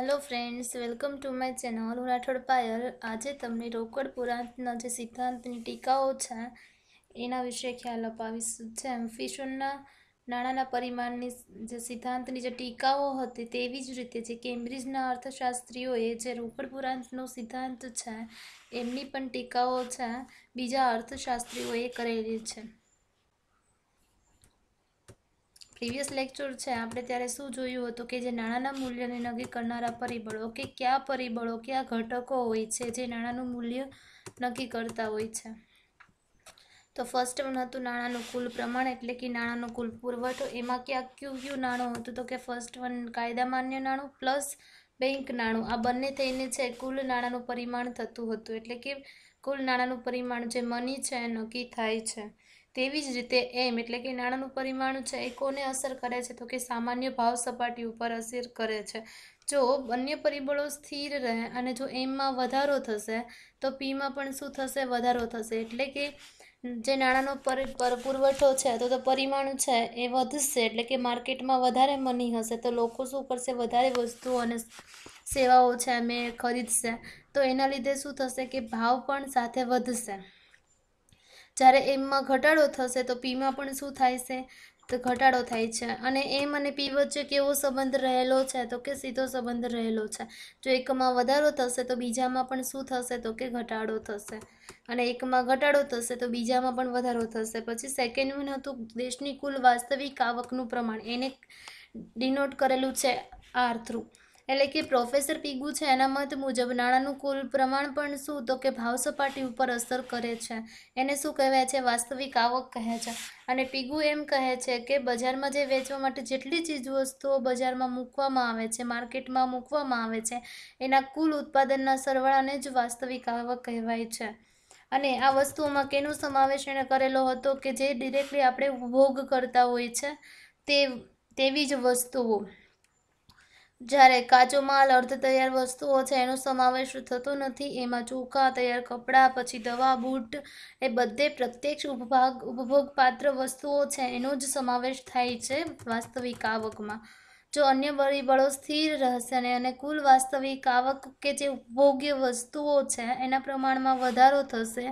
hello friends welcome to my channel હું રાઠોડ પાયલ આજે તમને રોકડ પુરાંતના જે સિદ્ધાંતની ટીકાઓ છે એના વિશે ખ્યાલ અપાવીશું જેમ ફિશોનના નાણાંના પરિમાણની જે સિદ્ધાંતની જે ટીકાઓ હતી તેવી જ રીતે જે કેમ્બ્રિજના અર્થશાસ્ત્રીઓએ જે રોકડ પુરાંતનો સિદ્ધાંત છે એમની પણ ટીકાઓ છે બીજા અર્થશાસ્ત્રીઓએ કરેલી છે પ્રીવિયસ લેક્ચર છે આપણે ત્યારે શું જોયું હતું કે જે નાણાંના મૂલ્યને નક્કી કરનારા પરિબળો કે કયા પરિબળો કયા ઘટકો હોય છે જે નાણાંનું મૂલ્ય નક્કી કરતા હોય છે તો ફર્સ્ટ વન હતું નાણાંનું કુલ પ્રમાણ એટલે કે નાણાંનો કુલ પુરવઠો એમાં ક્યાં ક્યુ ક્યુ નાણું હતું તો કે ફર્સ્ટ વન કાયદા માન્ય નાણું પ્લસ બેંક નાણું આ બંને થઈને છે કુલ નાણાંનું પરિમાણ થતું હતું એટલે કે કુલ નાણાંનું પરિમાણ જે મની છે એ નક્કી થાય છે તેવી જ રીતે એમ એટલે કે નાણાંનું પરિમાણ છે એ કોને અસર કરે છે તો કે સામાન્ય ભાવ સપાટી ઉપર અસર કરે છે જો અન્ય પરિબળો સ્થિર રહે અને જો એમમાં વધારો થશે તો પીમાં પણ શું થશે વધારો થશે એટલે કે જે નાણાંનો પર પુરવઠો છે તો તો પરિમાણ છે એ વધશે એટલે કે માર્કેટમાં વધારે મની હશે તો લોકો શું કરશે વધારે વસ્તુઓ અને સેવાઓ છે અમે ખરીદશે તો એના લીધે શું થશે કે ભાવ પણ સાથે વધશે જ્યારે એમમાં ઘટાડો થશે તો પીમાં પણ શું થાય છે તો ઘટાડો થાય છે અને એમ અને પી વચ્ચે કેવો સંબંધ રહેલો છે તો કે સીધો સંબંધ રહેલો છે જો એકમાં વધારો થશે તો બીજામાં પણ શું થશે તો કે ઘટાડો થશે અને એકમાં ઘટાડો થશે તો બીજામાં પણ વધારો થશે પછી સેકન્ડ હતું દેશની કુલ વાસ્તવિક આવકનું પ્રમાણ એને ડિનોટ કરેલું છે આર થ્રુ એટલે કે પ્રોફેસર પીગુ છે એના મત મુજબ નાણાંનું કુલ પ્રમાણ પણ શું તો કે ભાવ સપાટી ઉપર અસર કરે છે એને શું કહેવાય છે વાસ્તવિક આવક કહે છે અને પીગુ એમ કહે છે કે બજારમાં જે વેચવા માટે જેટલી ચીજવસ્તુઓ બજારમાં મૂકવામાં આવે છે માર્કેટમાં મૂકવામાં આવે છે એના કુલ ઉત્પાદનના સરવાળાને જ વાસ્તવિક આવક કહેવાય છે અને આ વસ્તુઓમાં કેનો સમાવેશ એણે કરેલો હતો કે જે ડિરેક્ટલી આપણે ભોગ કરતા હોય છે તે તેવી જ વસ્તુઓ જ્યારે કાચો માલ અર્ધ તૈયાર વસ્તુઓ છે એનો સમાવેશ થતો નથી એમાં ચોખા તૈયાર કપડાં પછી દવા બૂટ એ બધે પ્રત્યક્ષ ઉપભાગ ઉપભોગપાત્ર વસ્તુઓ છે એનો જ સમાવેશ થાય છે વાસ્તવિક આવકમાં જો અન્ય પરિબળો સ્થિર રહેશે ને અને કુલ વાસ્તવિક આવક કે જે ઉપભોગ્ય વસ્તુઓ છે એના પ્રમાણમાં વધારો થશે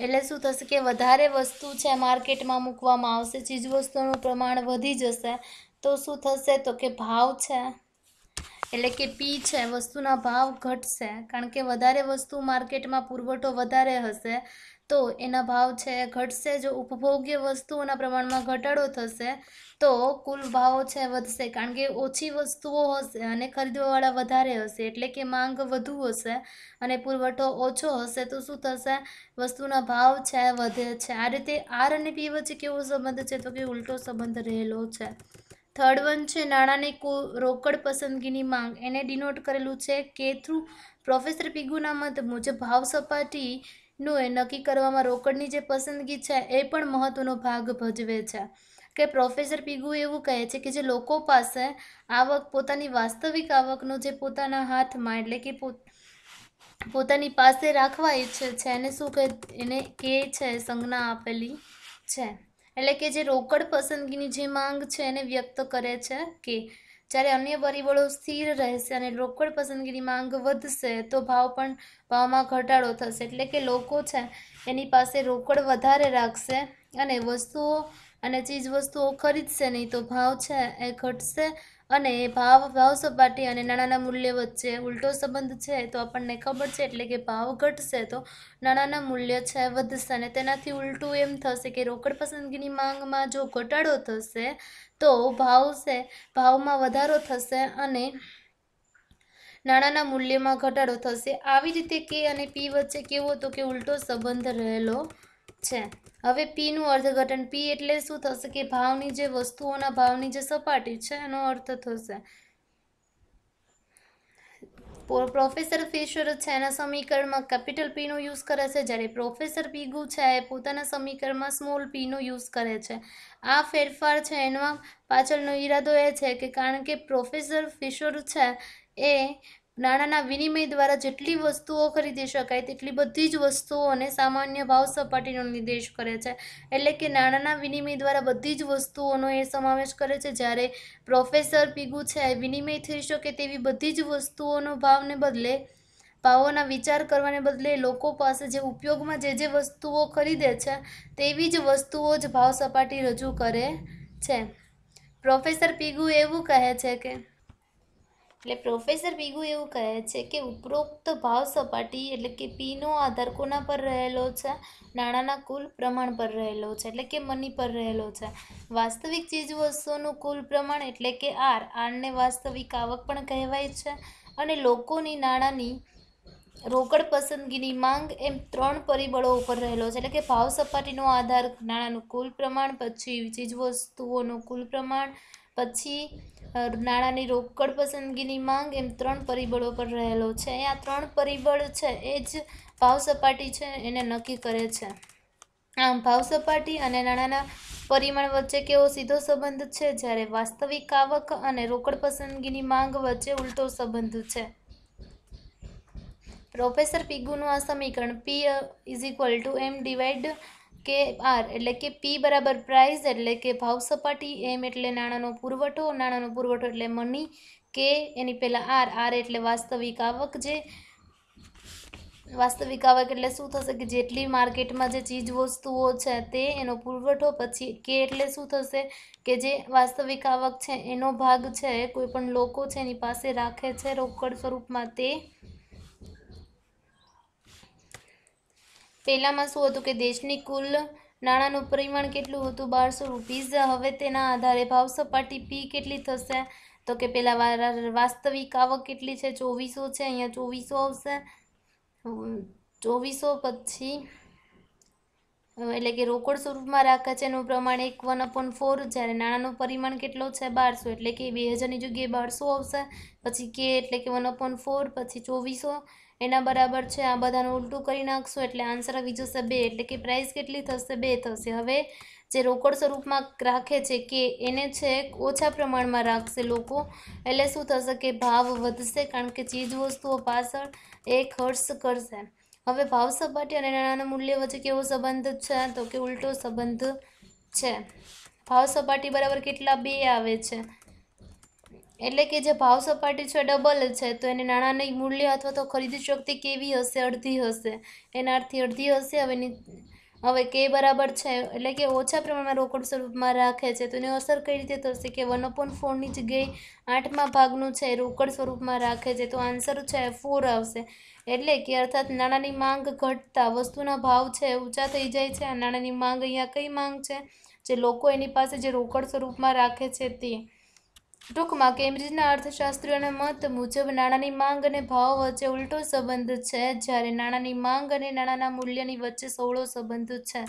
એટલે શું થશે કે વધારે વસ્તુ છે માર્કેટમાં મૂકવામાં આવશે ચીજવસ્તુઓનું પ્રમાણ વધી જશે તો શું થશે તો કે ભાવ છે એટલે કે પી છે વસ્તુના ભાવ ઘટશે કારણ કે વધારે વસ્તુ માર્કેટમાં પુરવઠો વધારે હશે તો એના ભાવ છે ઘટશે જો ઉપભોગ્ય વસ્તુઓના પ્રમાણમાં ઘટાડો થશે તો કુલ ભાવો છે વધશે કારણ કે ઓછી વસ્તુઓ હશે અને ખરીદવાવાળા વધારે હશે એટલે કે માંગ વધુ હશે અને પુરવઠો ઓછો હશે તો શું થશે વસ્તુના ભાવ છે વધે છે આ રીતે આર અને પી વચ્ચે કેવો સંબંધ છે તો કે ઉલટો સંબંધ રહેલો છે થર્ડ વન છે નાણાંની કો રોકડ પસંદગીની માંગ એને ડિનોટ કરેલું છે કે થ્રુ પ્રોફેસર પીગુના મત મુજબ ભાવ સપાટીનું એ નક્કી કરવામાં રોકડની જે પસંદગી છે એ પણ મહત્ત્વનો ભાગ ભજવે છે કે પ્રોફેસર પીગુ એવું કહે છે કે જે લોકો પાસે આવક પોતાની વાસ્તવિક આવકનો જે પોતાના હાથમાં એટલે કે પોતાની પાસે રાખવા ઈચ્છે છે એને શું કહે એને એ છે સંજ્ઞા આપેલી છે એટલે કે જે રોકડ પસંદગીની જે માંગ છે એને વ્યક્ત કરે છે કે જ્યારે અન્ય પરિબળો સ્થિર રહેશે અને રોકડ પસંદગીની માંગ વધશે તો ભાવ પણ ભાવમાં ઘટાડો થશે એટલે કે લોકો છે એની પાસે રોકડ વધારે રાખશે અને વસ્તુઓ અને ચીજ વસ્તુઓ ખરીદશે નહીં તો ભાવ છે એ ઘટશે અને ભાવ ભાવ સપાટી અને નાણાંના મૂલ્ય વચ્ચે ઉલટો સંબંધ છે તો આપણને ખબર છે એટલે કે ભાવ ઘટશે તો નાણાંના મૂલ્ય છે વધશે અને તેનાથી ઉલટું એમ થશે કે રોકડ પસંદગીની માંગમાં જો ઘટાડો થશે તો ભાવ છે ભાવમાં વધારો થશે અને નાણાંના મૂલ્યમાં ઘટાડો થશે આવી રીતે કે અને પી વચ્ચે કેવો તો કે ઉલટો સંબંધ રહેલો છે હવે પીનું અર્થઘટન પી એટલે શું થશે કે ભાવની જે વસ્તુઓના ભાવની જે સપાટી છે એનો અર્થ થશે પ્રોફેસર ફિશર છે એના સમીકરણમાં કેપિટલ પી નો યુઝ કરે છે જ્યારે પ્રોફેસર પીગુ છે એ પોતાના સમીકરણમાં સ્મોલ પી નો યુઝ કરે છે આ ફેરફાર છે એનો પાછળનો ઈરાદો એ છે કે કારણ કે પ્રોફેસર ફિશર છે એ નાણાંના વિનિમય દ્વારા જેટલી વસ્તુઓ ખરીદી શકાય તેટલી બધી જ વસ્તુઓને સામાન્ય ભાવ સપાટીનો નિર્દેશ કરે છે એટલે કે નાણાંના વિનિમય દ્વારા બધી જ વસ્તુઓનો એ સમાવેશ કરે છે જ્યારે પ્રોફેસર પીગુ છે વિનિમય થઈ શકે તેવી બધી જ વસ્તુઓનો ભાવને બદલે ભાવોના વિચાર કરવાને બદલે લોકો પાસે જે ઉપયોગમાં જે જે વસ્તુઓ ખરીદે છે તેવી જ વસ્તુઓ જ ભાવ સપાટી રજૂ કરે છે પ્રોફેસર પીગુ એવું કહે છે કે એટલે પ્રોફેસર બીગુ એવું કહે છે કે ઉપરોક્ત ભાવ સપાટી એટલે કે પીનો આધાર કોના પર રહેલો છે નાણાંના કુલ પ્રમાણ પર રહેલો છે એટલે કે મની પર રહેલો છે વાસ્તવિક ચીજવસ્તુઓનું કુલ પ્રમાણ એટલે કે આર આરને વાસ્તવિક આવક પણ કહેવાય છે અને લોકોની નાણાંની રોકડ પસંદગીની માંગ એમ ત્રણ પરિબળો ઉપર રહેલો છે એટલે કે ભાવ સપાટીનો આધાર નાણાંનું કુલ પ્રમાણ પછી ચીજવસ્તુઓનું કુલ પ્રમાણ પછી નાણાંની રોકડ પસંદગીની માંગ એમ ત્રણ પરિબળો પર રહેલો છે આ ત્રણ પરિબળ છે એ જ ભાવ સપાટી છે એને નક્કી કરે છે આમ ભાવ સપાટી અને નાણાંના પરિમાણ વચ્ચે કેવો સીધો સંબંધ છે જ્યારે વાસ્તવિક આવક અને રોકડ પસંદગીની માંગ વચ્ચે ઉલટો સંબંધ છે પ્રોફેસર પીગુનું આ સમીકરણ P is equal to M divide K R એટલે કે પી બરાબર પ્રાઇઝ એટલે કે ભાવ સપાટી એમ એટલે નાણાંનો પુરવઠો નાણાંનો પુરવઠો એટલે મની કે એની પહેલાં આર આર એટલે વાસ્તવિક આવક જે વાસ્તવિક આવક એટલે શું થશે કે જેટલી માર્કેટમાં જે ચીજ વસ્તુઓ છે તે એનો પુરવઠો પછી કે એટલે શું થશે કે જે વાસ્તવિક આવક છે એનો ભાગ છે કોઈ પણ લોકો છે એની પાસે રાખે છે રોકડ સ્વરૂપમાં તે પહેલાંમાં શું હતું કે દેશની કુલ નાણાંનું પરિમાણ કેટલું હતું બારસો રૂપીઝ હવે તેના આધારે ભાવ સપાટી પી કેટલી થશે તો કે પહેલાં વાસ્તવિક આવક કેટલી છે ચોવીસો છે અહીંયા ચોવીસો આવશે ચોવીસો પછી એટલે કે રોકડ સ્વરૂપમાં રાખે છે એનું પ્રમાણ એક વન અપોન ફોર જ્યારે નાણાંનું પરિમાણ કેટલો છે બારસો એટલે કે બે હજારની જગ્યાએ બારસો આવશે પછી કે એટલે કે વન અપોન ફોર પછી ચોવીસો એના બરાબર છે આ બધાનું ઉલટું કરી નાખશું એટલે આન્સર આવી જશે બે એટલે કે પ્રાઇસ કેટલી થશે બે થશે હવે જે રોકડ સ્વરૂપમાં રાખે છે કે એને છે ઓછા પ્રમાણમાં રાખશે લોકો એટલે શું થશે કે ભાવ વધશે કારણ કે ચીજ વસ્તુઓ પાછળ એ ખર્ચ કરશે હવે ભાવ સપાટી અને નાના મૂલ્ય વચ્ચે કેવો સંબંધ છે તો કે ઉલટો સંબંધ છે ભાવ સપાટી બરાબર કેટલા બે આવે છે એટલે કે જે ભાવ સપાટી છે ડબલ છે તો એને નાણાંની મૂલ્ય અથવા તો ખરીદી શક્તિ કેવી હશે અડધી હશે એના એનાથી અડધી હશે હવે હવે કે બરાબર છે એટલે કે ઓછા પ્રમાણમાં રોકડ સ્વરૂપમાં રાખે છે તો એની અસર કઈ રીતે થશે કે વન અપોન ફોરની જગ્યાએ આઠમા ભાગનું છે રોકડ સ્વરૂપમાં રાખે છે તો આન્સર છે ફોર આવશે એટલે કે અર્થાત નાણાંની માંગ ઘટતા વસ્તુના ભાવ છે ઊંચા થઈ જાય છે આ નાણાંની માંગ અહીંયા કઈ માંગ છે જે લોકો એની પાસે જે રોકડ સ્વરૂપમાં રાખે છે તે ટૂંકમાં કેમ્બ્રિજના અર્થશાસ્ત્રીઓના મત મુજબ નાણાંની માંગ અને ભાવ વચ્ચે ઉલટો સંબંધ છે જ્યારે નાણાંની માંગ અને નાણાંના મૂલ્યની વચ્ચે સોળો સંબંધ છે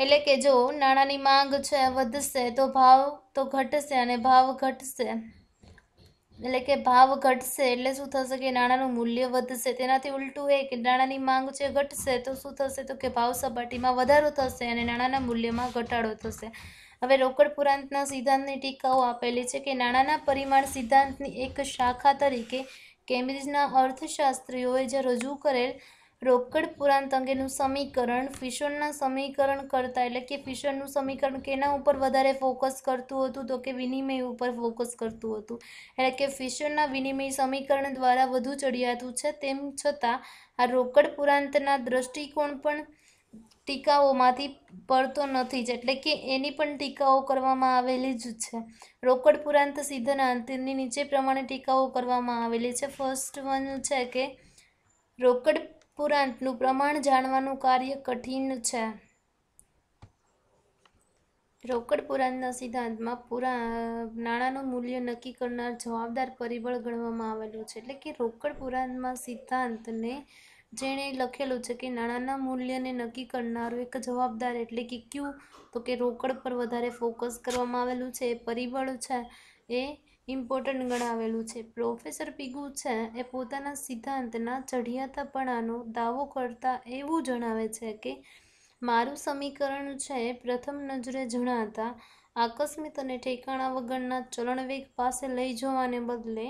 એટલે કે જો નાણાંની માંગ છે વધશે તો ભાવ તો ઘટશે અને ભાવ ઘટશે એટલે કે ભાવ ઘટશે એટલે શું થશે કે નાણાંનું મૂલ્ય વધશે તેનાથી ઉલટું એ કે નાણાંની માંગ છે ઘટશે તો શું થશે તો કે ભાવ સપાટીમાં વધારો થશે અને નાણાંના મૂલ્યમાં ઘટાડો થશે હવે રોકડ પુરાંતના સિદ્ધાંતની ટીકાઓ આપેલી છે કે નાણાંના પરિમાણ સિદ્ધાંતની એક શાખા તરીકે કેમ્બ્રિજના અર્થશાસ્ત્રીઓએ જે રજૂ કરેલ રોકડ પુરાંત અંગેનું સમીકરણ ફિશરના સમીકરણ કરતાં એટલે કે ફિશરનું સમીકરણ કેના ઉપર વધારે ફોકસ કરતું હતું તો કે વિનિમય ઉપર ફોકસ કરતું હતું એટલે કે ફિશરના વિનિમય સમીકરણ દ્વારા વધુ ચડિયાતું છે તેમ છતાં આ રોકડ પુરાંતના દ્રષ્ટિકોણ પણ ટીકાઓમાંથી પડતો નથી જ એટલે કે એની પણ ટીકાઓ કરવામાં આવેલી જ છે રોકડ પુરાંત સિદ્ધના અંતિમની નીચે પ્રમાણે ટીકાઓ કરવામાં આવેલી છે ફર્સ્ટ વન છે કે રોકડ પુરાંતનું પ્રમાણ જાણવાનું કાર્ય કઠિન છે રોકડ પુરાણના સિદ્ધાંતમાં પુરા નાણાંનું મૂલ્ય નક્કી કરનાર જવાબદાર પરિબળ ગણવામાં આવેલું છે એટલે કે રોકડ પુરાણમાં સિદ્ધાંતને જેણે લખેલું છે કે નાણાંના મૂલ્યને નક્કી કરનારો એક જવાબદાર એટલે કે ક્યુ તો કે રોકડ પર વધારે ફોકસ કરવામાં આવેલું છે એ પરિબળ છે એ ઇમ્પોર્ટન્ટ ગણાવેલું છે પ્રોફેસર પીગુ છે એ પોતાના સિદ્ધાંતના ચઢિયાતાપણાનો દાવો કરતા એવું જણાવે છે કે મારું સમીકરણ છે પ્રથમ નજરે જણાતા આકસ્મિક અને ઠેકાણા વગરના ચલણવેગ પાસે લઈ જવાને બદલે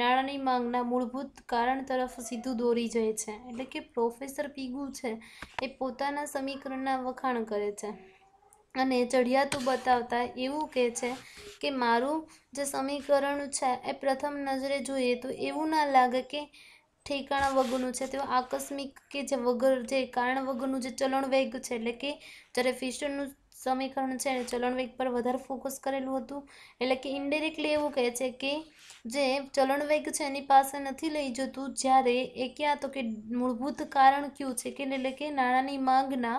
નાણાંની માંગના મૂળભૂત કારણ તરફ સીધું દોરી જાય છે એટલે કે પ્રોફેસર પીગુ છે એ પોતાના સમીકરણના વખાણ કરે છે અને ચઢિયાતું બતાવતા એવું કહે છે કે મારું જે સમીકરણ છે એ પ્રથમ નજરે જોઈએ તો એવું ના લાગે કે ઠેકાણા વગરનું છે તેઓ આકસ્મિક કે જે વગર જે કારણ વગરનું જે ચલણ વેગ છે એટલે કે જ્યારે ફિશરનું સમીકરણ છે ચલણવેગ પર વધારે ફોકસ કરેલું હતું એટલે કે ઇન્ડિરેક્ટલી એવું કહે છે કે જે ચલણવેગ છે એની પાસે નથી લઈ જતું જ્યારે એ ક્યાં તો કે મૂળભૂત કારણ કયું છે કે એટલે કે નાણાંની માંગના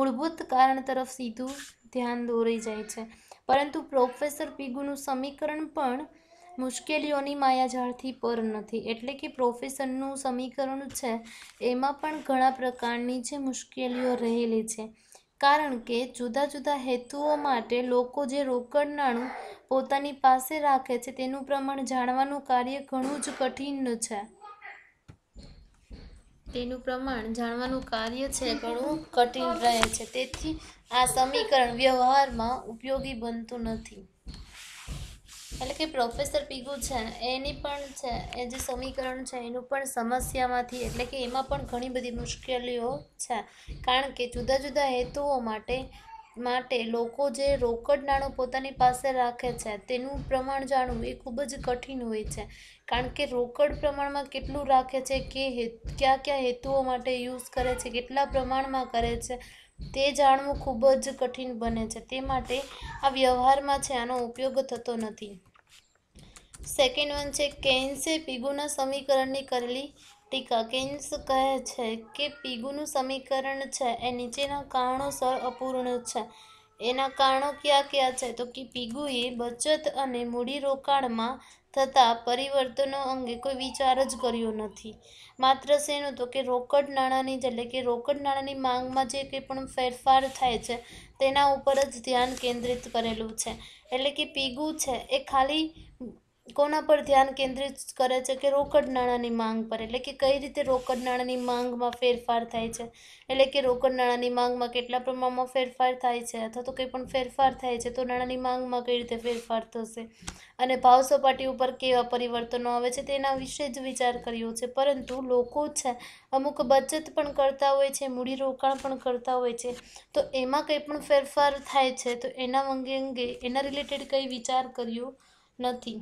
મૂળભૂત કારણ તરફ સીધું ધ્યાન દોરી જાય છે પરંતુ પ્રોફેસર પીગુનું સમીકરણ પણ મુશ્કેલીઓની માયાજાળથી પર નથી એટલે કે પ્રોફેસરનું સમીકરણ છે એમાં પણ ઘણા પ્રકારની જે મુશ્કેલીઓ રહેલી છે કારણ કે જુદા જુદા હેતુઓ માટે લોકો જે રોકડ નાણું પોતાની પાસે રાખે છે તેનું પ્રમાણ જાણવાનું કાર્ય ઘણું જ કઠિન છે તેનું પ્રમાણ જાણવાનું કાર્ય છે ઘણું કઠિન રહે છે તેથી આ સમીકરણ વ્યવહારમાં ઉપયોગી બનતું નથી એટલે કે પ્રોફેસર પીગુ છે એની પણ છે એ જે સમીકરણ છે એનું પણ સમસ્યામાંથી એટલે કે એમાં પણ ઘણી બધી મુશ્કેલીઓ છે કારણ કે જુદા જુદા હેતુઓ માટે માટે લોકો જે રોકડ નાણું પોતાની પાસે રાખે છે તેનું પ્રમાણ જાણવું એ ખૂબ જ કઠિન હોય છે કારણ કે રોકડ પ્રમાણમાં કેટલું રાખે છે કે કયા કયા હેતુઓ માટે યુઝ કરે છે કેટલા પ્રમાણમાં કરે છે તે જાણવું ખૂબ જ કઠિન બને છે તે માટે આ વ્યવહારમાં છે આનો ઉપયોગ થતો નથી સેકન્ડ વન છે કેન્સે પીગુના સમીકરણની કરેલી ટીકા કેન્સ કહે છે કે પીગુનું સમીકરણ છે એ નીચેના કારણોસર અપૂર્ણ છે એના કારણો કયા કયા છે તો કે પીગુએ બચત અને મૂડીરોકાણમાં થતા પરિવર્તનો અંગે કોઈ વિચાર જ કર્યો નથી માત્ર શેનું તો કે રોકડ નાણાંની એટલે કે રોકડ નાણાંની માંગમાં જે કંઈ પણ ફેરફાર થાય છે તેના ઉપર જ ધ્યાન કેન્દ્રિત કરેલું છે એટલે કે પીગુ છે એ ખાલી કોના પર ધ્યાન કેન્દ્રિત કરે છે કે રોકડ નાણાંની માંગ પર એટલે કે કઈ રીતે રોકડ નાણાંની માંગમાં ફેરફાર થાય છે એટલે કે રોકડ નાણાંની માંગમાં કેટલા પ્રમાણમાં ફેરફાર થાય છે અથવા તો કંઈ પણ ફેરફાર થાય છે તો નાણાંની માંગમાં કઈ રીતે ફેરફાર થશે અને ભાવ સપાટી ઉપર કેવા પરિવર્તનો આવે છે તેના વિશે જ વિચાર કર્યો છે પરંતુ લોકો છે અમુક બચત પણ કરતા હોય છે મૂડી રોકાણ પણ કરતા હોય છે તો એમાં કંઈ પણ ફેરફાર થાય છે તો એના અંગે અંગે એના રિલેટેડ કંઈ વિચાર કર્યો નથી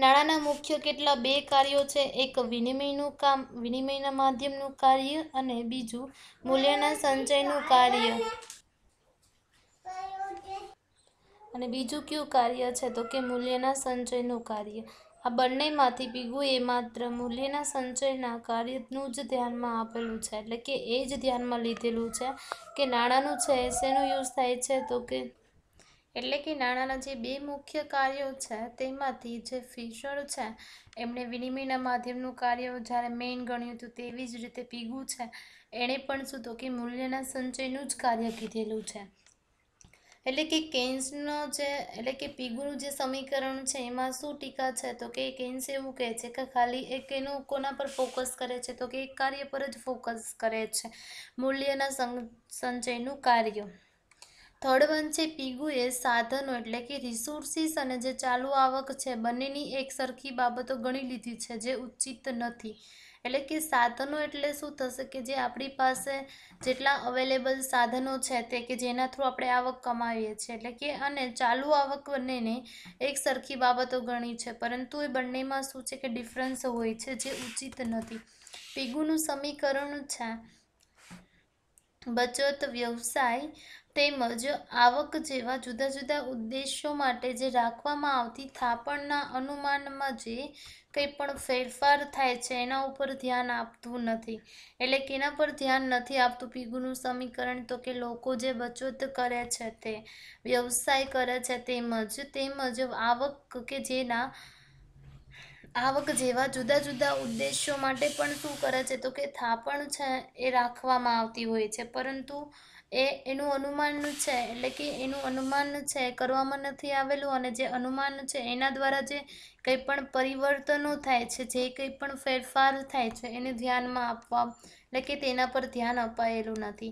નાણાંના મુખ્ય કેટલા બે કાર્યો છે એક વિનિમયનું કામ વિનિમયના માધ્યમનું કાર્ય અને બીજું મૂલ્યના સંચયનું કાર્ય અને બીજું કયું કાર્ય છે તો કે મૂલ્યના સંચયનું કાર્ય આ બંનેમાંથી એ માત્ર મૂલ્યના સંચયના કાર્યનું જ ધ્યાનમાં આપેલું છે એટલે કે એ જ ધ્યાનમાં લીધેલું છે કે નાણાંનું છે શેનો યુઝ થાય છે તો કે એટલે કે નાણાંના જે બે મુખ્ય કાર્યો છે તેમાંથી જે ફિશર છે એમણે વિનિમયના માધ્યમનું કાર્ય જ્યારે મેઇન ગણ્યું હતું તેવી જ રીતે પીગુ છે એણે પણ શું તો કે મૂલ્યના સંચયનું જ કાર્ય કીધેલું છે એટલે કે કેન્સનો જે એટલે કે પીગુનું જે સમીકરણ છે એમાં શું ટીકા છે તો કે કેન્સ એવું કહે છે કે ખાલી એક એનું કોના પર ફોકસ કરે છે તો કે એક કાર્ય પર જ ફોકસ કરે છે મૂલ્યના સંચયનું કાર્ય થર્ડ વન છે પીગુ એ સાધનો એટલે કે રિસોર્સિસ અને જે ચાલુ આવક છે બંનેની એક સરખી બાબતો ગણી લીધી છે જે ઉચિત નથી એટલે કે સાધનો એટલે શું થશે કે જે આપણી પાસે જેટલા અવેલેબલ સાધનો છે તે કે જેના થ્રુ આપણે આવક કમાવીએ છીએ એટલે કે અને ચાલુ આવક બંનેને એક સરખી બાબતો ગણી છે પરંતુ એ બંનેમાં શું છે કે ડિફરન્સ હોય છે જે ઉચિત નથી પીગુનું સમીકરણ છે બચત વ્યવસાય તેમજ આવક જેવા જુદા જુદા ઉદ્દેશો માટે જે રાખવામાં આવતી થાપણના અનુમાનમાં જે કંઈ પણ ફેરફાર થાય છે એના ઉપર ધ્યાન આપતું નથી એટલે કે એના પર ધ્યાન નથી આપતું પીગુનું સમીકરણ તો કે લોકો જે બચત કરે છે તે વ્યવસાય કરે છે તેમજ તેમજ આવક કે જેના આવક જેવા જુદા જુદા ઉદ્દેશો માટે પણ શું કરે છે તો કે થાપણ છે એ રાખવામાં આવતી હોય છે પરંતુ એ એનું અનુમાન છે એટલે કે એનું અનુમાન છે કરવામાં નથી આવેલું અને જે અનુમાન છે એના દ્વારા જે કંઈ પણ પરિવર્તનો થાય છે જે કંઈ પણ ફેરફાર થાય છે એને ધ્યાનમાં આપવા એટલે કે તેના પર ધ્યાન અપાયેલું નથી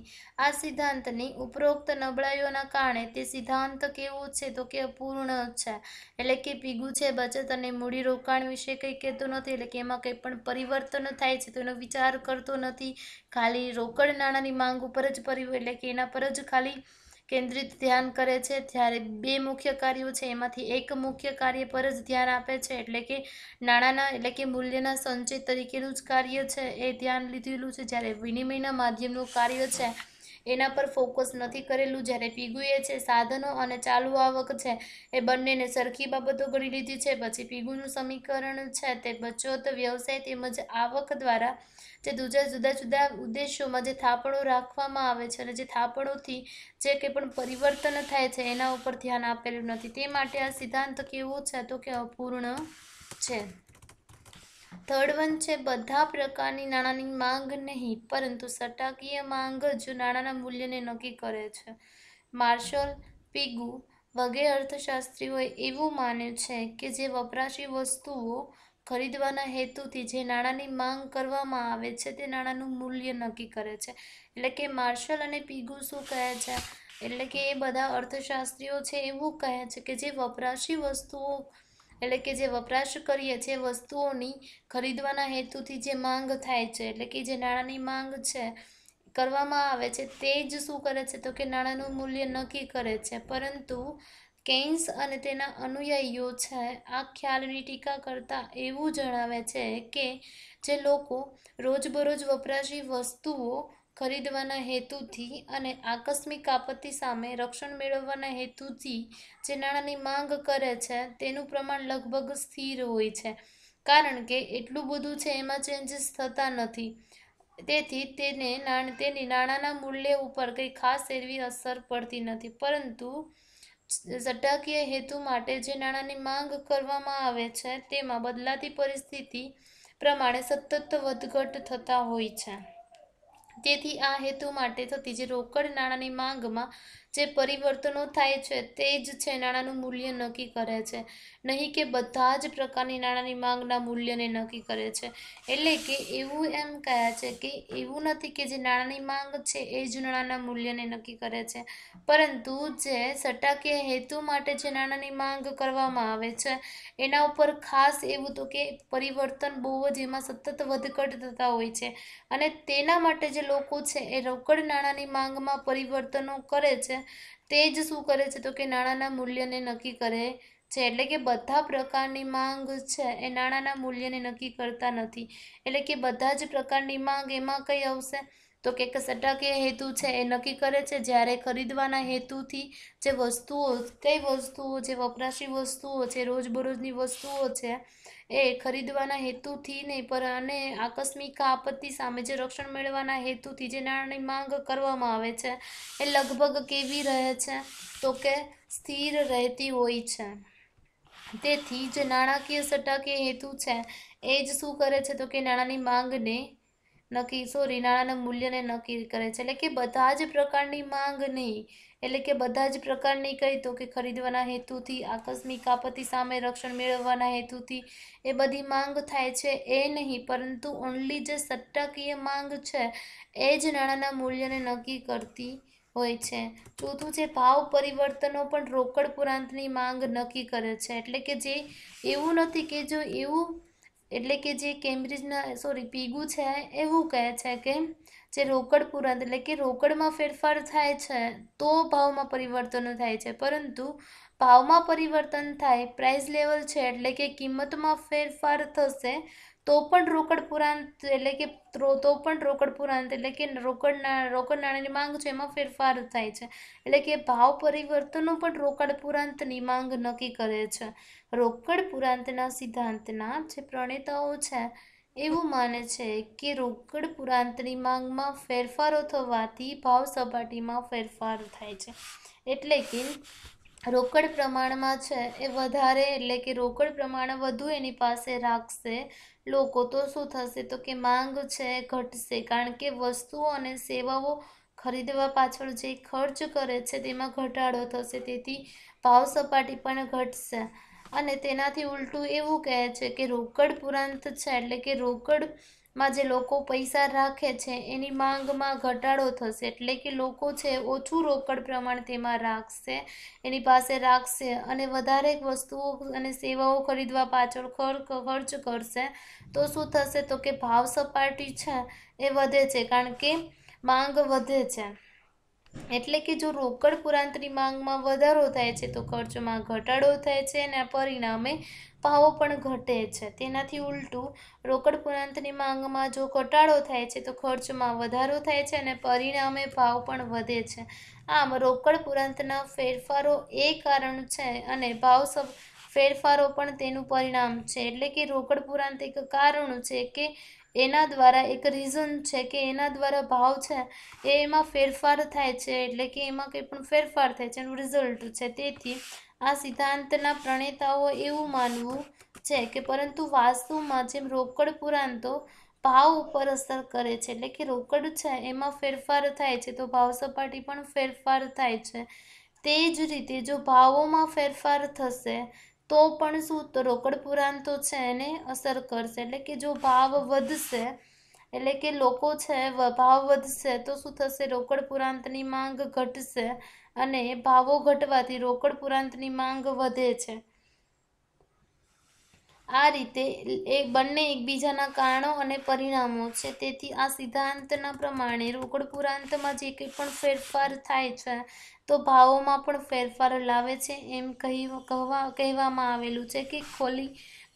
આ સિદ્ધાંતની ઉપરોક્ત નબળાઈઓના કારણે તે સિદ્ધાંત કેવો છે તો કે અપૂર્ણ છે એટલે કે પીગું છે બચત અને મૂડીરોકાણ વિશે કંઈ કહેતો નથી એટલે કે એમાં કંઈ પણ પરિવર્તનો થાય છે તેનો વિચાર કરતો નથી ખાલી રોકડ નાણાંની માંગ ઉપર જ પરિ એટલે કે એના પર જ ખાલી કેન્દ્રિત ધ્યાન કરે છે ત્યારે બે મુખ્ય કાર્યો છે એમાંથી એક મુખ્ય કાર્ય પર જ ધ્યાન આપે છે એટલે કે નાણાંના એટલે કે મૂલ્યના સંચય તરીકેનું જ કાર્ય છે એ ધ્યાન લીધેલું છે જ્યારે વિનિમયના માધ્યમનું કાર્ય છે એના પર ફોકસ નથી કરેલું જ્યારે પીગુએ છે સાધનો અને ચાલુ આવક છે એ બંનેને સરખી બાબતો ગણી લીધી છે પછી પીગુનું સમીકરણ છે તે બચત વ્યવસાય તેમજ આવક દ્વારા જે જુદા જુદા જુદા ઉદ્દેશોમાં જે થાપણો રાખવામાં આવે છે અને જે થાપણોથી જે કંઈ પણ પરિવર્તન થાય છે એના ઉપર ધ્યાન આપેલું નથી તે માટે આ સિદ્ધાંત કેવો છે તો કે અપૂર્ણ છે થર્ડ વન છે બધા પ્રકારની નાણાંની માંગ નહીં પરંતુ સટ્ટાકીય માંગ જ નાણાંના મૂલ્યને નક્કી કરે છે માર્શલ પીગુ વગેરે અર્થશાસ્ત્રીઓએ એવું માન્યું છે કે જે વપરાશી વસ્તુઓ ખરીદવાના હેતુથી જે નાણાંની માંગ કરવામાં આવે છે તે નાણાંનું મૂલ્ય નક્કી કરે છે એટલે કે માર્શલ અને પીગુ શું કહે છે એટલે કે એ બધા અર્થશાસ્ત્રીઓ છે એવું કહે છે કે જે વપરાશી વસ્તુઓ એટલે કે જે વપરાશ કરીએ જે વસ્તુઓની ખરીદવાના હેતુથી જે માંગ થાય છે એટલે કે જે નાણાંની માંગ છે કરવામાં આવે છે તે જ શું કરે છે તો કે નાણાંનું મૂલ્ય નક્કી કરે છે પરંતુ કેન્સ અને તેના અનુયાયીઓ છે આ ખ્યાલની ટીકા કરતાં એવું જણાવે છે કે જે લોકો રોજબરોજ વપરાશી વસ્તુઓ ખરીદવાના હેતુથી અને આકસ્મિક આપત્તિ સામે રક્ષણ મેળવવાના હેતુથી જે નાણાંની માંગ કરે છે તેનું પ્રમાણ લગભગ સ્થિર હોય છે કારણ કે એટલું બધું છે એમાં ચેન્જીસ થતા નથી તેથી તેને તેની નાણાંના મૂલ્ય ઉપર કંઈ ખાસ એવી અસર પડતી નથી પરંતુ સટ્ટાકીય હેતુ માટે જે નાણાંની માંગ કરવામાં આવે છે તેમાં બદલાતી પરિસ્થિતિ પ્રમાણે સતત વધઘટ થતા હોય છે તેથી આ હેતુ માટે થતી જે રોકડ નાણાંની માંગમાં જે પરિવર્તનો થાય છે તે જ છે નાણાંનું મૂલ્ય નક્કી કરે છે નહીં કે બધા જ પ્રકારની નાણાંની માંગના મૂલ્યને નક્કી કરે છે એટલે કે એવું એમ કહ્યા છે કે એવું નથી કે જે નાણાંની માંગ છે એ જ નાણાંના મૂલ્યને નક્કી કરે છે પરંતુ જે સટાકીય હેતુ માટે જે નાણાંની માંગ કરવામાં આવે છે એના ઉપર ખાસ એવું તો કે પરિવર્તન બહુ જ એમાં સતત વધઘટ થતા હોય છે અને તેના માટે જે લોકો છે એ રોકડ નાણાંની માંગમાં પરિવર્તનો કરે છે તે જ શું કરે છે તો કે નાણાંના મૂલ્યને નક્કી કરે છે એટલે કે બધા પ્રકારની માંગ છે એ નાણાંના મૂલ્યને નક્કી કરતા નથી એટલે કે બધા જ પ્રકારની માંગ એમાં કંઈ આવશે તો કે સટકીય હેતુ છે એ નક્કી કરે છે જ્યારે ખરીદવાના હેતુથી જે વસ્તુઓ કઈ વસ્તુઓ જે વપરાશી વસ્તુઓ છે રોજબરોજની વસ્તુઓ છે એ ખરીદવાના હેતુથી નહીં પર અને આકસ્મિક આપત્તિ સામે જે રક્ષણ મેળવવાના હેતુથી જે નાણાંની માંગ કરવામાં આવે છે એ લગભગ કેવી રહે છે તો કે સ્થિર રહેતી હોય છે તેથી જે નાણાકીય સટ્ટા કે હેતુ છે એ જ શું કરે છે તો કે નાણાંની માંગને નક્કી રીનાણાના મૂલ્યને નક્કી કરે છે એટલે કે બધા જ પ્રકારની માંગ નહીં એટલે કે બધા જ પ્રકારની કહી તો કે ખરીદવાના હેતુથી આકસ્મિક આપત્તિ સામે રક્ષણ મેળવવાના હેતુથી એ બધી માંગ થાય છે એ નહીં પરંતુ ઓનલી જે સટ્ટાકીય માંગ છે એ જ નાણાંના મૂલ્યને નક્કી કરતી હોય છે ચોથું છે ભાવ પરિવર્તનો પણ રોકડ પુરાંતની માંગ નક્કી કરે છે એટલે કે જે એવું નથી કે જો એવું એટલે કે જે કેમ્બ્રિજના સોરી પીગુ છે એવું કહે છે કે જે રોકડ પુરાંત એટલે કે રોકડમાં ફેરફાર થાય છે તો ભાવમાં પરિવર્તનો થાય છે પરંતુ ભાવમાં પરિવર્તન થાય પ્રાઇસ લેવલ છે એટલે કે કિંમતમાં ફેરફાર થશે તો પણ રોકડ પુરાંત એટલે કે તો પણ રોકડ પુરાંત એટલે કે રોકડના રોકડ નાણાંની માંગ છે એમાં ફેરફાર થાય છે એટલે કે ભાવ પરિવર્તનો પણ રોકડ પુરાંતની માંગ નક્કી કરે છે રોકડ પુરાંતના સિદ્ધાંતના જે પ્રણેતાઓ છે એવું માને છે કે રોકડ પુરાંતની માંગમાં ફેરફારો થવાથી ભાવ સપાટીમાં ફેરફાર થાય છે એટલે કે રોકડ પ્રમાણમાં છે એ વધારે એટલે કે રોકડ પ્રમાણ વધુ એની પાસે રાખશે લોકો તો શું થશે તો કે માંગ છે ઘટશે કારણ કે વસ્તુઓ અને સેવાઓ ખરીદવા પાછળ જે ખર્ચ કરે છે તેમાં ઘટાડો થશે તેથી ભાવ સપાટી પણ ઘટશે અને તેનાથી ઉલટું એવું કહે છે કે રોકડ પુરાંત છે એટલે કે રોકડ માં જે લોકો પૈસા રાખે છે એની માંગમાં ઘટાડો થશે એટલે કે લોકો છે ઓછું રોકડ પ્રમાણ તેમાં રાખશે એની પાસે રાખશે અને વધારે વસ્તુઓ અને સેવાઓ ખરીદવા પાછળ ખર્ચ કરશે તો શું થશે તો કે ભાવ સપાટી છે એ વધે છે કારણ કે માંગ વધે છે એટલે કે જો રોકડ પુરાંતની માંગમાં વધારો થાય છે તો ખર્ચમાં ઘટાડો થાય છે અને પરિણામે ભાવો પણ ઘટે છે તેનાથી ઉલટું રોકડ પુરાંતની માંગમાં જો ઘટાડો થાય છે તો ખર્ચમાં વધારો થાય છે અને પરિણામે ભાવ પણ વધે છે આમ રોકડ પુરાંતના ફેરફારો એ કારણ છે અને ભાવ ફેરફારો પણ તેનું પરિણામ છે એટલે કે રોકડ પુરાંત એક કારણ છે કે એના દ્વારા એક રીઝન છે કે એના દ્વારા ભાવ છે એ એમાં ફેરફાર થાય છે એટલે કે એમાં કંઈ પણ ફેરફાર થાય છે એનું રિઝલ્ટ છે તેથી આ સિદ્ધાંતના પ્રણેતાઓ એવું માનવું છે કે પરંતુ વાસ્તુમાં જેમ રોકડ પુરાંતો ભાવ ઉપર અસર કરે છે એટલે કે રોકડ છે એમાં ફેરફાર થાય છે તો ભાવ સપાટી પણ ફેરફાર થાય છે તે જ રીતે જો ભાવોમાં ફેરફાર થશે તો પણ શું તો રોકડ પુરાણ તો છે એને અસર કરશે એટલે કે જો ભાવ વધશે એટલે કે લોકો છે ભાવ વધશે તો શું થશે રોકડ પુરાંતની માંગ ઘટશે અને ભાવો ઘટવાથી રોકડ પુરાંતની માંગ વધે છે આ રીતે એ બંને એકબીજાના કારણો અને પરિણામો છે તેથી આ સિદ્ધાંતના પ્રમાણે રોકડ પુરાંતમાં જે કંઈ પણ ફેરફાર થાય છે તો ભાવોમાં પણ ફેરફાર લાવે છે એમ કહી કહેવા કહેવામાં આવેલું છે કે ખોલી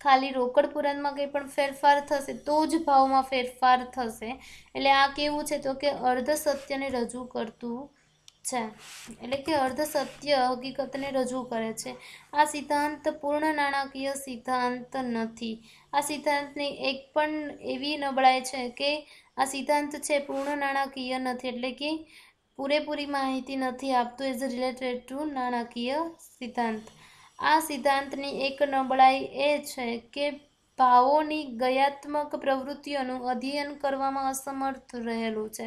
ખાલી રોકડ પુરાંતમાં કંઈ પણ ફેરફાર થશે તો જ ભાવમાં ફેરફાર થશે એટલે આ કેવું છે તો કે અર્ધ સત્યને રજૂ કરતું છે એટલે કે અર્ધ સત્ય હકીકતને રજૂ કરે છે આ સિદ્ધાંત પૂર્ણ નાણાકીય સિદ્ધાંત નથી આ સિદ્ધાંતની એક પણ એવી નબળાઈ છે કે આ સિદ્ધાંત છે પૂર્ણ નાણાકીય નથી એટલે કે પૂરેપૂરી માહિતી નથી આપતું એઝ રિલેટેડ ટુ નાણાકીય સિદ્ધાંત આ સિદ્ધાંતની એક નબળાઈ એ છે કે ભાવોની ગયાત્મક પ્રવૃત્તિઓનું અધ્યયન કરવામાં અસમર્થ રહેલું છે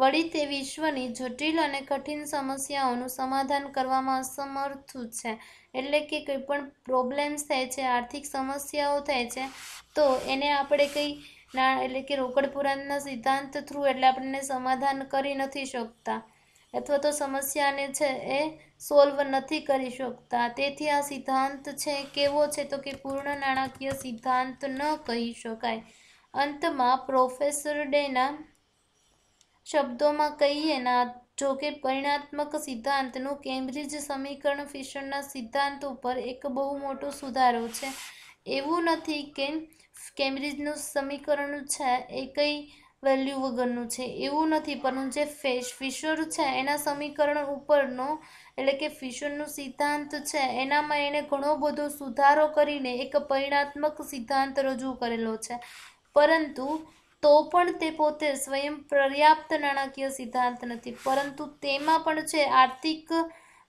વળી તે વિશ્વની જટિલ અને કઠિન સમસ્યાઓનું સમાધાન કરવામાં અસમર્થ છે એટલે કે કંઈ પણ પ્રોબ્લેમ્સ થાય છે આર્થિક સમસ્યાઓ થાય છે તો એને આપણે કંઈ ના એટલે કે રોકડ પુરાણના સિદ્ધાંત થ્રુ એટલે આપણને સમાધાન કરી નથી શકતા અથવા તો સમસ્યાને છે એ સોલ્વ નથી કરી શકતા તેથી આ સિદ્ધાંત છે કેવો છે તો કે પૂર્ણ નાણાકીય સિદ્ધાંત ન કહી શકાય અંતમાં પ્રોફેસર ડેના શબ્દોમાં કહીએ ના જો કે પરિણાત્મક સિદ્ધાંતનું કેમ્બ્રિજ સમીકરણ ફિશરના સિદ્ધાંત ઉપર એક બહુ મોટો સુધારો છે એવું નથી કે કેમ્બ્રિજનું સમીકરણ છે એ કંઈ વેલ્યુ વગરનું છે એવું નથી પણ જે ફેશ ફિશર છે એના સમીકરણ ઉપરનો એટલે કે ફિશરનું સિદ્ધાંત છે એનામાં એણે ઘણો બધો સુધારો કરીને એક પરિણાત્મક સિદ્ધાંત રજૂ કરેલો છે પરંતુ તો પણ તે પોતે સ્વયં પર્યાપ્ત નાણાકીય સિદ્ધાંત નથી પરંતુ તેમાં પણ છે આર્થિક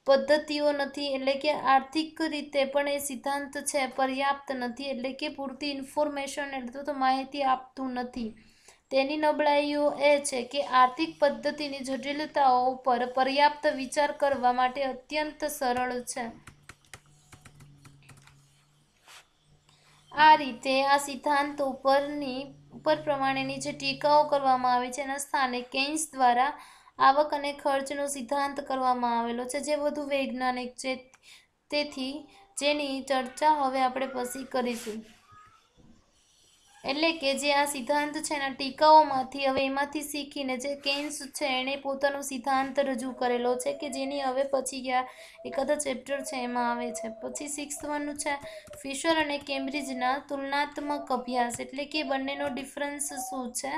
પદ્ધતિઓ નથી એટલે કે આર્થિક રીતે પણ એ સિદ્ધાંત છે પર્યાપ્ત નથી એટલે કે પૂરતી ઇન્ફોર્મેશન એટલે તો માહિતી આપતું નથી તેની નબળાઈઓ એ છે કે આર્થિક પદ્ધતિની જટિલતાઓ ઉપર પર્યાપ્ત વિચાર કરવા માટે અત્યંત સરળ છે આ રીતે આ સિદ્ધાંત ઉપરની ઉપર પ્રમાણેની જે ટીકાઓ કરવામાં આવે છે એના સ્થાને કેન્સ દ્વારા આવક અને ખર્ચનો સિદ્ધાંત કરવામાં આવેલો છે જે વધુ વૈજ્ઞાનિક છે તેથી જેની ચર્ચા હવે આપણે પછી કરીશું એટલે કે જે આ સિદ્ધાંત છે એના ટીકાઓમાંથી હવે એમાંથી શીખીને જે કેન્સ છે એણે પોતાનો સિદ્ધાંત રજૂ કરેલો છે કે જેની હવે પછી ગયા એકાદ ચેપ્ટર છે એમાં આવે છે પછી સિક્સ વનનું છે ફિશર અને કેમ્બ્રિજના તુલનાત્મક અભ્યાસ એટલે કે બંનેનો ડિફરન્સ શું છે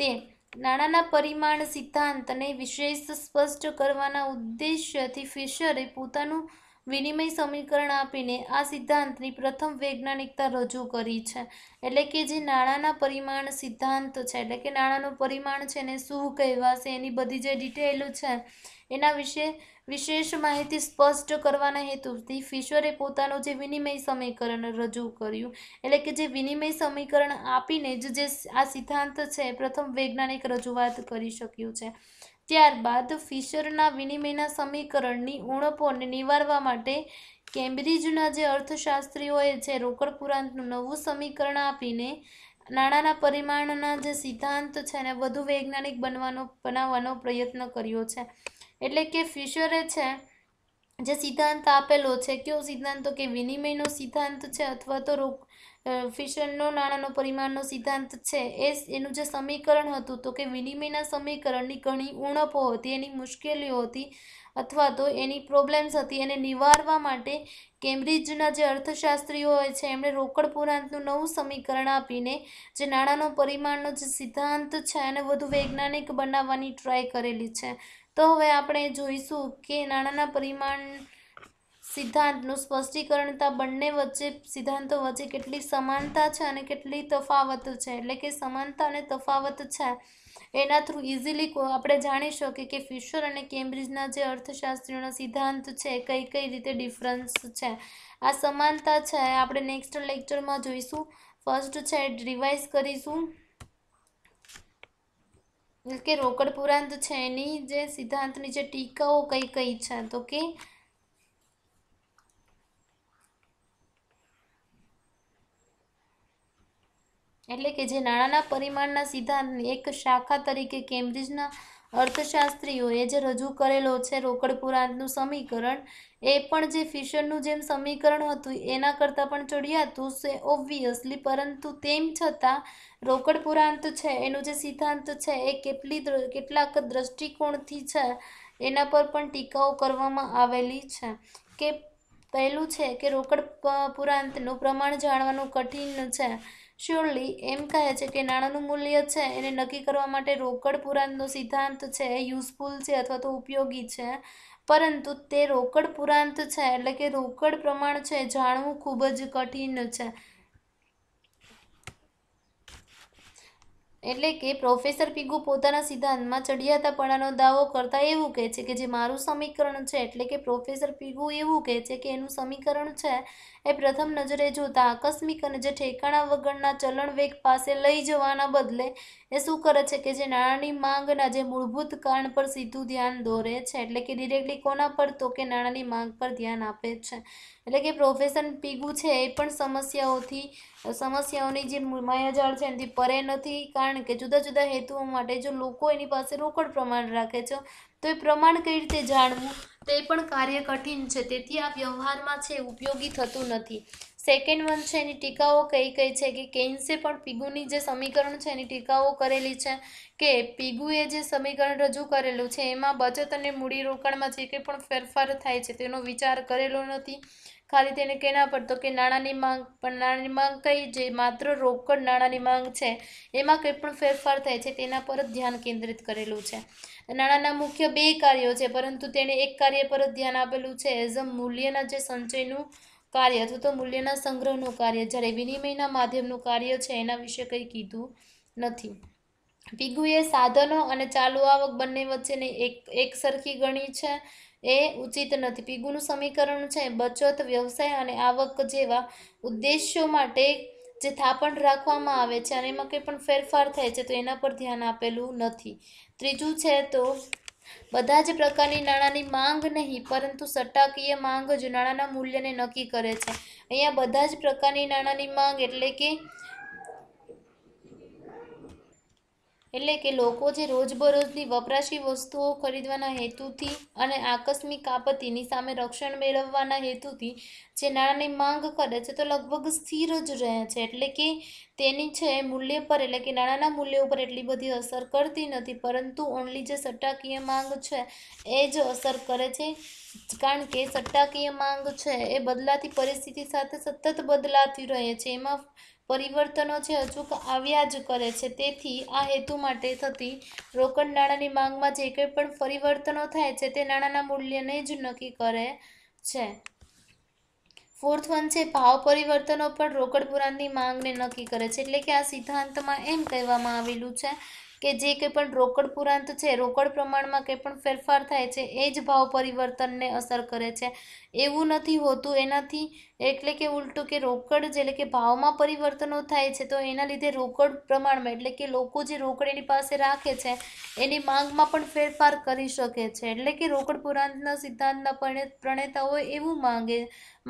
તે નાણાંના પરિમાણ સિદ્ધાંતને વિશેષ સ્પષ્ટ કરવાના ઉદ્દેશ્યથી ફિશરે પોતાનું વિનિમય સમીકરણ આપીને આ સિદ્ધાંતની પ્રથમ વૈજ્ઞાનિકતા રજૂ કરી છે એટલે કે જે નાણાંના પરિમાણ સિદ્ધાંત છે એટલે કે નાણાંનું પરિમાણ છે ને શું કહેવાશે એની બધી જે ડિટેલો છે એના વિશે વિશેષ માહિતી સ્પષ્ટ કરવાના હેતુથી ફિશરે પોતાનું જે વિનિમય સમીકરણ રજૂ કર્યું એટલે કે જે વિનિમય સમીકરણ આપીને જ જે આ સિદ્ધાંત છે પ્રથમ વૈજ્ઞાનિક રજૂઆત કરી શક્યું છે ત્યારબાદ ફિશરના વિનિમયના સમીકરણની ઉણપોને નિવારવા માટે કેમ્બ્રિજના જે અર્થશાસ્ત્રીઓએ છે રોકડ પુરાંતનું નવું સમીકરણ આપીને નાણાંના પરિમાણના જે સિદ્ધાંત છે ને વધુ વૈજ્ઞાનિક બનવાનો બનાવવાનો પ્રયત્ન કર્યો છે એટલે કે ફિશરે છે જે સિદ્ધાંત આપેલો છે કયો સિદ્ધાંત તો કે વિનિમયનો સિદ્ધાંત છે અથવા તો રોક ફિશરનો નાણાંનો પરિમાણનો સિદ્ધાંત છે એ એનું જે સમીકરણ હતું તો કે વિનિમયના સમીકરણની ઘણી ઉણપો હતી એની મુશ્કેલીઓ હતી અથવા તો એની પ્રોબ્લેમ્સ હતી એને નિવારવા માટે કેમ્બ્રિજના જે અર્થશાસ્ત્રીઓ હોય છે એમણે રોકડ પુરાંતનું નવું સમીકરણ આપીને જે નાણાંનો પરિમાણનો જે સિદ્ધાંત છે એને વધુ વૈજ્ઞાનિક બનાવવાની ટ્રાય કરેલી છે તો હવે આપણે જોઈશું કે નાણાંના પરિમાણ સિદ્ધાંતનું સ્પષ્ટીકરણ બંને વચ્ચે સિદ્ધાંતો વચ્ચે કેટલી સમાનતા છે અને કેટલી તફાવત છે એટલે કે સમાનતા અને તફાવત છે એના થ્રુ ઇઝીલી આપણે જાણી શકીએ કે ફિશર અને કેમ્બ્રિજના જે અર્થશાસ્ત્રીઓના સિદ્ધાંત છે કઈ કઈ રીતે ડિફરન્સ છે આ સમાનતા છે આપણે નેક્સ્ટ લેક્ચરમાં જોઈશું ફર્સ્ટ છે રિવાઇઝ કરીશું કે રોકડ પુરાંત છે એની જે સિદ્ધાંતની જે ટીકાઓ કઈ કઈ છે તો કે એટલે કે જે નાણાંના પરિમાણના સિદ્ધાંત એક શાખા તરીકે કેમ્બ્રિજના અર્થશાસ્ત્રીઓએ જે રજૂ કરેલો છે રોકડ પુરાંતનું સમીકરણ એ પણ જે ફિશરનું જેમ સમીકરણ હતું એના કરતાં પણ ચડિયાતું છે ઓબ્વિયસલી પરંતુ તેમ છતાં રોકડ પુરાંત છે એનું જે સિદ્ધાંત છે એ કેટલી કેટલાક દ્રષ્ટિકોણથી છે એના પર પણ ટીકાઓ કરવામાં આવેલી છે કે પહેલું છે કે રોકડ પુરાંતનું પ્રમાણ જાણવાનું કઠિન છે શ્યોરલી એમ કહે છે કે નાણાંનું મૂલ્ય છે એને નક્કી કરવા માટે રોકડ પુરાણનો સિદ્ધાંત છે યુઝફુલ છે અથવા તો ઉપયોગી છે પરંતુ તે રોકડ પુરાંત છે એટલે કે રોકડ પ્રમાણ છે જાણવું ખૂબ જ કઠિન છે એટલે કે પ્રોફેસર પીગુ પોતાના સિદ્ધાંતમાં ચડિયાતાપણાનો દાવો કરતા એવું કહે છે કે જે મારું સમીકરણ છે એટલે કે પ્રોફેસર પીગુ એવું કહે છે કે એનું સમીકરણ છે એ પ્રથમ નજરે જોતા આકસ્મિક અને જે ઠેકાણા વગરના ચલણ વેગ પાસે લઈ જવાના બદલે એ શું કરે છે કે જે નાણાંની માંગના જે મૂળભૂત કારણ પર સીધું ધ્યાન દોરે છે એટલે કે ડિરેક્ટલી કોના પર તો કે નાણાંની માંગ પર ધ્યાન આપે છે એટલે કે પ્રોફેશન પીગું છે એ પણ સમસ્યાઓથી સમસ્યાઓની જે માયાજાળ છે એનાથી પરે નથી કારણ કે જુદા જુદા હેતુઓ માટે જો લોકો એની પાસે રોકડ પ્રમાણ રાખે છે તો એ પ્રમાણ કઈ રીતે જાણવું તે પણ કાર્ય કઠિન છે તેથી આ વ્યવહારમાં છે ઉપયોગી થતું નથી સેકન્ડ વન છે એની ટીકાઓ કઈ કઈ છે કે કેન્સે પણ પીગુની જે સમીકરણ છે એની ટીકાઓ કરેલી છે કે પીગુએ જે સમીકરણ રજૂ કરેલું છે એમાં બચત અને મૂડીરોકાણમાં જે કંઈ પણ ફેરફાર થાય છે તેનો વિચાર કરેલો નથી ખાલી તેને કેના પર તો કે નાણાંની માંગ પણ નાણાંની માંગ કઈ જે માત્ર રોકડ નાણાંની માંગ છે એમાં કંઈ પણ ફેરફાર થાય છે તેના પર જ ધ્યાન કેન્દ્રિત કરેલું છે નાણાંના મુખ્ય બે કાર્યો છે પરંતુ તેણે એક કાર્ય પર જ ધ્યાન આપેલું છે એઝ અ મૂલ્યના જે સંચયનું કાર્ય અથવા તો મૂલ્યના સંગ્રહનું કાર્ય જ્યારે વિનિમયના માધ્યમનું કાર્ય છે એના વિશે કંઈ કીધું નથી પીગુએ સાધનો અને ચાલુ આવક બંને વચ્ચેની એક એક સરખી ગણી છે એ ઉચિત નથી પીગુનું સમીકરણ છે બચત વ્યવસાય અને આવક જેવા ઉદ્દેશ્યો માટે જે થાપણ રાખવામાં આવે છે અને એમાં કંઈ પણ ફેરફાર થાય છે તો એના પર ધ્યાન આપેલું નથી ત્રીજું છે તો બધા જ પ્રકારની નાણાંની માંગ નહીં પરંતુ સટ્ટાકીય માંગ જ નાણાંના મૂલ્યને નક્કી કરે છે અહીંયા બધા જ પ્રકારની નાણાંની માંગ એટલે કે એટલે કે લોકો જે રોજબરોજની વપરાશી વસ્તુઓ ખરીદવાના હેતુથી અને આકસ્મિક આપત્તિની સામે રક્ષણ મેળવવાના હેતુથી જે નાણાંની માંગ કરે છે તો લગભગ સ્થિર જ રહે છે એટલે કે તેની છે મૂલ્ય પર એટલે કે નાણાંના મૂલ્ય ઉપર એટલી બધી અસર કરતી નથી પરંતુ ઓનલી જે સટ્ટાકીય માંગ છે એ જ અસર કરે છે કારણ કે સટ્ટાકીય માંગ છે એ બદલાતી પરિસ્થિતિ સાથે સતત બદલાતી રહે છે એમાં પરિવર્તનો છે અચૂક આવ્યા જ કરે છે તેથી આ હેતુ માટે થતી રોકડ નાણાંની માંગમાં જે કંઈ પણ પરિવર્તનો થાય છે તે નાણાંના મૂલ્યને જ નક્કી કરે છે ફોર્થ વન છે ભાવ પરિવર્તનો પણ રોકડ પુરાણની માંગને નક્કી કરે છે એટલે કે આ સિદ્ધાંતમાં એમ કહેવામાં આવેલું છે કે જે કંઈ પણ રોકડ પુરાંત છે રોકડ પ્રમાણમાં કંઈ પણ ફેરફાર થાય છે એ જ ભાવ પરિવર્તનને અસર કરે છે એવું નથી હોતું એનાથી એટલે કે ઉલટું કે રોકડ જ એટલે કે ભાવમાં પરિવર્તનો થાય છે તો એના લીધે રોકડ પ્રમાણમાં એટલે કે લોકો જે રોકડ એની પાસે રાખે છે એની માંગમાં પણ ફેરફાર કરી શકે છે એટલે કે રોકડ પુરાંતના સિદ્ધાંતના પ્રણેતા હોય એવું માંગે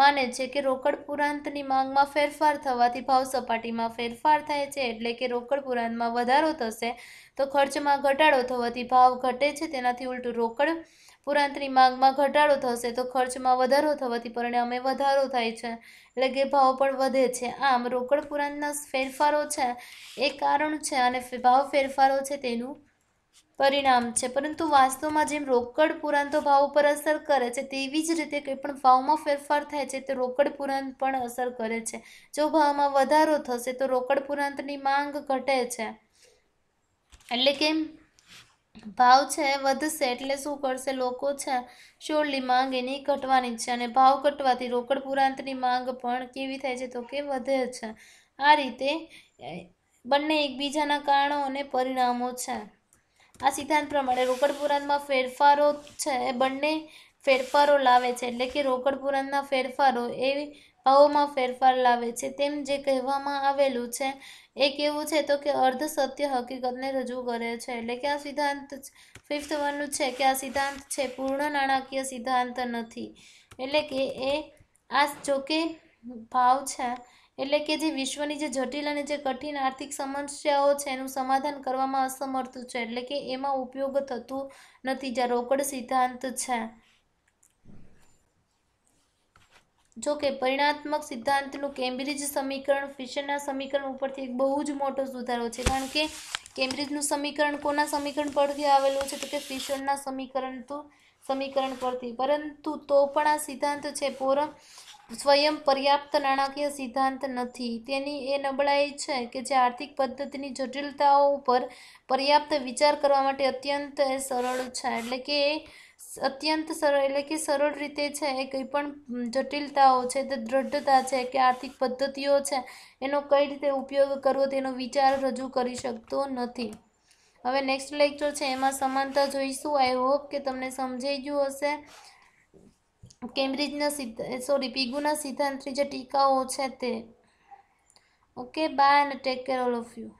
માને છે કે રોકડ પુરાંતની માંગમાં ફેરફાર થવાથી ભાવ સપાટીમાં ફેરફાર થાય છે એટલે કે રોકડ પુરાંતમાં વધારો થશે તો ખર્ચમાં ઘટાડો થવાથી ભાવ ઘટે છે તેનાથી ઉલટું રોકડ પુરાંતની માંગમાં ઘટાડો થશે તો ખર્ચમાં વધારો થવાથી પરિણામે વધારો થાય છે એટલે કે ભાવ પણ વધે છે આમ રોકડ પુરાંતના ફેરફારો છે એ કારણ છે અને ભાવ ફેરફારો છે તેનું પરિણામ છે પરંતુ વાસ્તવમાં જેમ રોકડ પુરાણ ભાવ ઉપર અસર કરે છે તેવી જ રીતે કંઈ પણ ભાવમાં ફેરફાર થાય છે તે રોકડ પુરાણ પણ અસર કરે છે જો ભાવમાં વધારો થશે તો રોકડ પુરાંતની માંગ ઘટે છે એટલે કે ભાવ છે વધશે એટલે શું કરશે લોકો છે શોરલી માંગ એની ઘટવાની છે અને ભાવ ઘટવાથી રોકડ પુરાંતની માંગ પણ કેવી થાય છે તો કે વધે છે આ રીતે બંને એકબીજાના કારણો અને પરિણામો છે આ સિદ્ધાંત પ્રમાણે રોકડ પુરાણમાં ફેરફારો છે બંને ફેરફારો લાવે છે એટલે કે રોકડ પુરાણના ફેરફારો એ ભાવોમાં ફેરફાર લાવે છે તેમ જે કહેવામાં આવેલું છે એ કેવું છે તો કે અર્ધ સત્ય હકીકતને રજૂ કરે છે એટલે કે આ સિદ્ધાંત ફિફ્થ વનનું છે કે આ સિદ્ધાંત છે પૂર્ણ નાણાકીય સિદ્ધાંત નથી એટલે કે એ આ જોકે ભાવ છે એટલે કે જે વિશ્વની જે જટિલ અને જે કઠિન આર્થિક સમસ્યાઓ છે એનું સમાધાન કરવામાં અસમર્થ છે એટલે કે એમાં ઉપયોગ થતું નથી જ્યાં રોકડ સિદ્ધાંત છે જો કે પરિણાત્મક સિદ્ધાંતનું કેમ્બ્રિજ સમીકરણ ફિશરના સમીકરણ ઉપરથી એક બહુ જ મોટો સુધારો છે કારણ કે કેમ્બ્રિજનું સમીકરણ કોના સમીકરણ પરથી આવેલું છે તો કે ફિશરના સમીકરણ તો સમીકરણ પરથી પરંતુ તો પણ આ સિદ્ધાંત છે પોરમ સ્વયં પર્યાપ્ત નાણાકીય સિદ્ધાંત નથી તેની એ નબળાઈ છે કે જે આર્થિક પદ્ધતિની જટિલતાઓ ઉપર પર્યાપ્ત વિચાર કરવા માટે અત્યંત સરળ છે એટલે કે અત્યંત સરળ એટલે કે સરળ રીતે છે એ કંઈ પણ જટિલતાઓ છે તે દ્રઢતા છે કે આર્થિક પદ્ધતિઓ છે એનો કઈ રીતે ઉપયોગ કરવો તેનો વિચાર રજૂ કરી શકતો નથી હવે નેક્સ્ટ લેક્ચર છે એમાં સમાનતા જોઈશું આઈ હોપ કે તમને સમજાઈ ગયું હશે કેમ્બ્રિજના સિદ્ધ સોરી પીગુના સિદ્ધાંતની જે ટીકાઓ છે તે okay bye and take care all of you